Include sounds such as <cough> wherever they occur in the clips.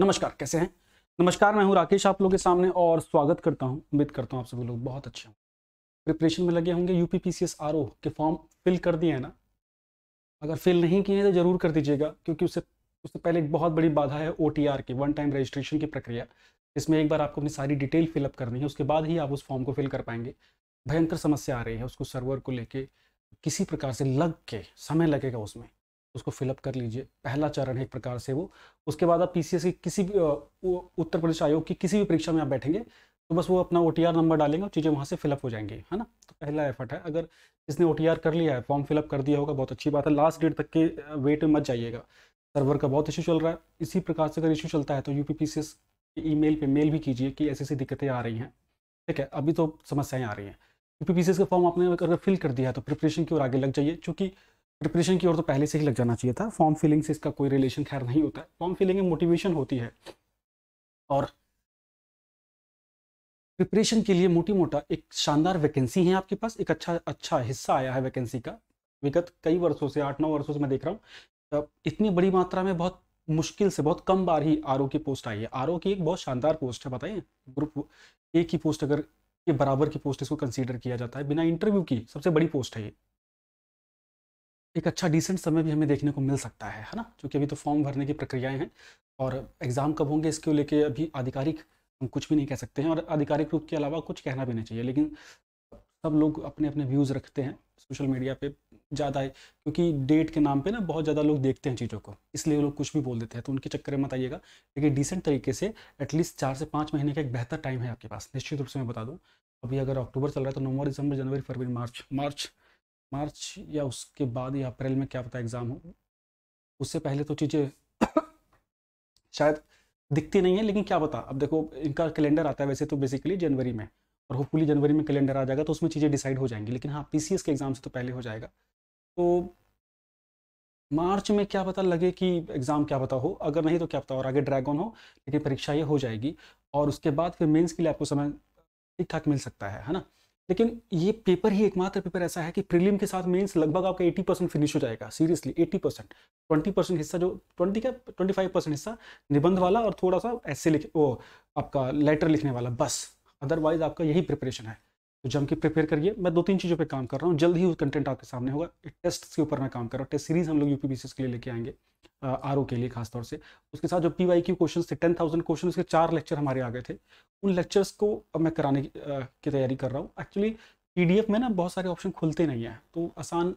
नमस्कार कैसे हैं नमस्कार मैं हूं राकेश आप लोगों के सामने और स्वागत करता हूं उम्मीद करता हूं आप सभी लोग बहुत अच्छे हों प्रिपरेशन में लगे होंगे UPPCS RO P C S R O के फॉर्म फिल कर दिए हैं ना अगर फिल नहीं किए हैं तो ज़रूर कर दीजिएगा क्योंकि उससे उससे पहले एक बहुत बड़ी बाधा है ओ टी आर की वन टाइम रजिस्ट्रेशन की प्रक्रिया इसमें एक बार आपको अपनी सारी डिटेल फिलअप करनी है उसके बाद ही आप उस फॉर्म को फिल कर पाएंगे भयंकर समस्या आ रही है उसको सर्वर को लेके किसी प्रकार से लग के समय लगेगा उसमें उसको फिलअप कर लीजिए पहला चरण है एक प्रकार से वो उसके बाद आप पीसीएस की किसी भी उत्तर प्रदेश आयोग की किसी भी परीक्षा में आप बैठेंगे तो बस वो अपना ओ नंबर डालेंगे और चीज़ें वहाँ से फिलअप हो जाएंगी है ना तो पहला एफर्ट है अगर जिसने ओ कर लिया है फॉर्म फिलअप कर दिया होगा बहुत अच्छी बात है लास्ट डेट तक के वेट में मत जाइएगा सर्वर का बहुत इशू चल रहा है इसी प्रकार से अगर इशू चलता है तो यू पी ई मेल पर मेल भी कीजिए कि ऐसी ऐसी दिक्कतें आ रही हैं ठीक है अभी तो समस्याएँ आ रही हैं यू पी का फॉर्म आपने अगर फिल कर दिया है तो प्रिपरेशन की ओर आगे लग जाइए चूँकि प्रिपरेशन की ओर तो पहले से ही लग जाना चाहिए था फॉर्म फिलिंग से इसका कोई रिलेशन खैर नहीं होता है फॉर्म फिलिंग में मोटिवेशन होती है और प्रिपरेशन के लिए मोटी मोटा एक शानदार वैकेंसी है आपके पास एक अच्छा अच्छा हिस्सा आया है वैकेंसी का विगत कई वर्षों से आठ नौ वर्षों से मैं देख रहा हूँ इतनी बड़ी मात्रा में बहुत मुश्किल से बहुत कम बार ही आर की पोस्ट आई है आर की एक बहुत शानदार पोस्ट है बताइए ग्रुप ए की पोस्ट अगर के बराबर की पोस्ट इसको कंसीडर किया जाता है बिना इंटरव्यू की सबसे बड़ी पोस्ट है ये एक अच्छा डिसेंट समय भी हमें देखने को मिल सकता है है ना क्योंकि अभी तो फॉर्म भरने की प्रक्रियाएं हैं और एग्ज़ाम कब होंगे इसको लेके अभी आधिकारिक हम कुछ भी नहीं कह सकते हैं और आधिकारिक रूप के अलावा कुछ कहना भी नहीं चाहिए लेकिन सब लोग अपने अपने व्यूज़ रखते हैं सोशल मीडिया पे ज़्यादा है क्योंकि डेट के नाम पे ना बहुत ज़्यादा लोग देखते हैं चीज़ों को इसलिए लोग कुछ भी बोल देते हैं तो उनके चक्कर में मत आइएगा लेकिन डिसेंट तरीके से एटलीस्ट चार से पाँच महीने का एक बेहतर टाइम है आपके पास निश्चित रूप से मैं बता दूँ अभी अगर अक्टूबर चल रहा है तो नवंबर दिसंबर जनवरी फरवरी मार्च मार्च मार्च या उसके बाद या अप्रैल में क्या पता एग्ज़ाम हो उससे पहले तो चीज़ें <coughs> शायद दिखती नहीं है लेकिन क्या पता अब देखो इनका कैलेंडर आता है वैसे तो बेसिकली जनवरी में और होपफुली जनवरी में कैलेंडर आ जाएगा तो उसमें चीज़ें डिसाइड हो जाएंगी लेकिन हाँ पीसीएस के एग्ज़ाम से तो पहले हो जाएगा तो मार्च में क्या पता लगे कि एग्ज़ाम क्या पता हो अगर नहीं तो क्या पता और आगे ड्रैग ऑन हो लेकिन परीक्षा ये हो जाएगी और उसके बाद फिर मेंस के लिए आपको समय ठीक ठाक मिल सकता है है ना लेकिन ये पेपर ही एकमात्र पेपर ऐसा है कि प्रीलिम के साथ मेंस लगभग आपका 80 परसेंट फिनिश हो जाएगा सीरियसली 80 परसेंट ट्वेंटी परसेंट हिस्सा जो ट्वेंटी का ट्वेंटी फाइव परसेंट हिस्सा निबंध वाला और थोड़ा सा ऐसे लिखे वो आपका लेटर लिखने वाला बस अदरवाइज आपका यही प्रिपरेशन है तो जम के प्रिपेयर करिए मैं दो तीन चीज़ों पे काम कर रहा हूँ जल्द ही वो कंटेंट आपके सामने होगा टेस्ट के ऊपर मैं काम कर रहा हूँ टेस्ट सीरीज हम लोग यू पी के लिए लेके आएंगे आर के लिए खासतौर से उसके साथ जो पी वाई क्यू क्वेश्चन थे टेन थाउजेंड क्वेश्चन उसके चार लेक्चर हमारे आ गए थे उन लेक्चर्स को अब मैं कराने की तैयारी कर रहा हूँ एक्चुअली पी में ना बहुत सारे ऑप्शन खुलते नहीं हैं तो आसान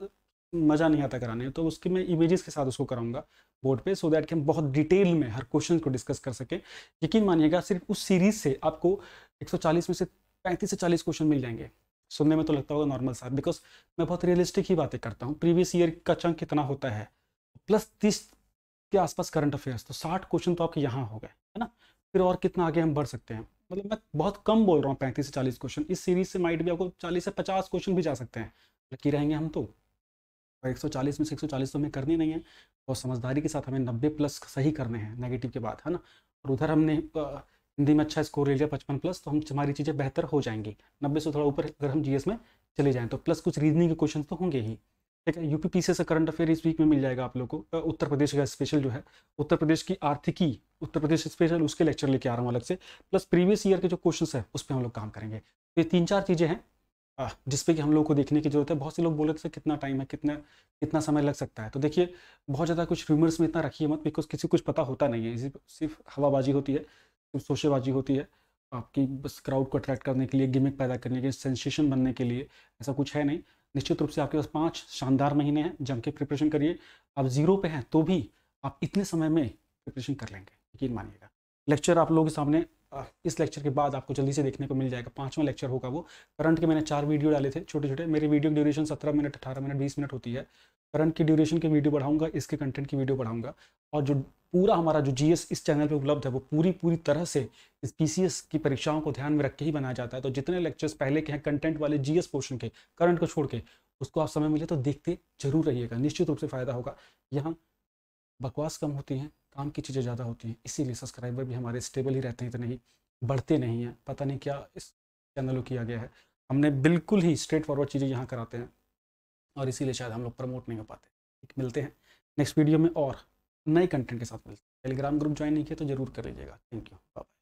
मज़ा नहीं आता कराने तो उसकी मैं इमेजेस के साथ उसको कराऊंगा बोर्ड पे सो दैट कि हम बहुत डिटेल में हर क्वेश्चन को डिस्कस कर सकें यकीन मानिएगा सिर्फ उस सीरीज़ से आपको 140 में से पैंतीस से चालीस क्वेश्चन मिल जाएंगे सुनने में तो लगता होगा नॉर्मल सा बिकॉज मैं बहुत रियलिस्टिक ही बातें करता हूँ प्रीवियस ईयर का चंक कितना होता है प्लस तीस के आसपास करंट अफेयर्स तो साठ क्वेश्चन तो आपके यहाँ हो गए है ना फिर और कितना आगे हम बढ़ सकते हैं मतलब मैं बहुत कम बोल रहा हूँ पैंतीस से चालीस क्वेश्चन इस सीरीज से माइट भी आपको चालीस से पचास क्वेश्चन भी जा सकते हैं लकी रहेंगे हम तो और एक सौ चालीस में से एक सौ चालीस तो हमें करनी नहीं है और समझदारी के साथ हमें नब्बे प्लस सही करने हैं नेगेटिव के बाद है ना और उधर हमने हिंदी में अच्छा स्कोर ले लिया पचपन प्लस तो हम हमारी चीज़ें बेहतर हो जाएंगी नब्बे से थोड़ा ऊपर अगर हम जीएस में चले जाएँ तो प्लस कुछ रीजनिंग के क्वेश्चन तो होंगे ही ठीक है यूपी पी से करंट अफेयर इस वीक में मिल जाएगा आप लोग को उत्तर प्रदेश का स्पेशल जो है उत्तर प्रदेश की आर्थिकी उत्तर प्रदेश स्पेशल उसके लेक्चर लेके आ रहा हूँ अलग से प्लस प्रीवियस ईयर के जो क्वेश्चन है उस पर हम लोग काम करेंगे तो ये तीन चार चीज़ें हैं जिसपे कि हम लोग को देखने की जरूरत है बहुत से लोग बोले थे कितना टाइम है कितना कितना समय लग सकता है तो देखिए बहुत ज़्यादा कुछ रूमर्स में इतना रखिए मत बिकॉज किसी कुछ पता होता नहीं है सिर्फ हवाबाजी होती है सोशेबाजी होती है आपकी बस क्राउड को अट्रैक्ट करने के लिए गिमिक पैदा करने के लिए सेंसेशन बनने के लिए ऐसा कुछ है नहीं निश्चित रूप से आपके पास पाँच शानदार महीने हैं जम के प्रिपरेशन करिए आप जीरो पे हैं तो भी आप इतने समय में प्रिपरेशन कर लेंगे यकीन मानिएगा लेक्चर आप लोगों के सामने इस लेक्चर के बाद आपको जल्दी से देखने को मिल जाएगा पाँचवा लेक्चर होगा वो करंट के मैंने चार वीडियो डाले थे छोटे छोटे मेरे वीडियो की ड्यूरेशन सत्रह मिनट अठारह मिनट बीस मिनट होती है करंट की ड्यूरेशन की वीडियो बढ़ाऊंगा इसके कंटेंट की वीडियो बढ़ाऊंगा और जो पूरा हमारा जो जीएस इस चैनल पे उपलब्ध है वो पूरी पूरी तरह से इस पीसीएस की परीक्षाओं को ध्यान में रख के ही बनाया जाता है तो जितने लेक्चर्स पहले के हैं कंटेंट वाले जीएस पोर्शन के करंट को छोड़ के उसको आप समय मिले तो देखते जरूर रहिएगा निश्चित रूप से फायदा होगा यहाँ बकवास कम होती हैं काम की चीज़ें ज़्यादा होती हैं इसीलिए सब्सक्राइबर भी हमारे स्टेबल ही रहते हैं इतने ही बढ़ते नहीं हैं पता नहीं क्या इस चैनल को किया गया है हमने बिल्कुल ही स्ट्रेट फॉरवर्ड चीज़ें यहाँ कराते हैं और इसीलिए शायद हम लोग प्रमोट नहीं हो पाते मिलते हैं नेक्स्ट वीडियो में और नए कंटेंट के साथ मिलते हैं टेलीग्राम ग्रुप ज्वाइन नहीं किया तो जरूर कर लीजिएगा थैंक यू बाय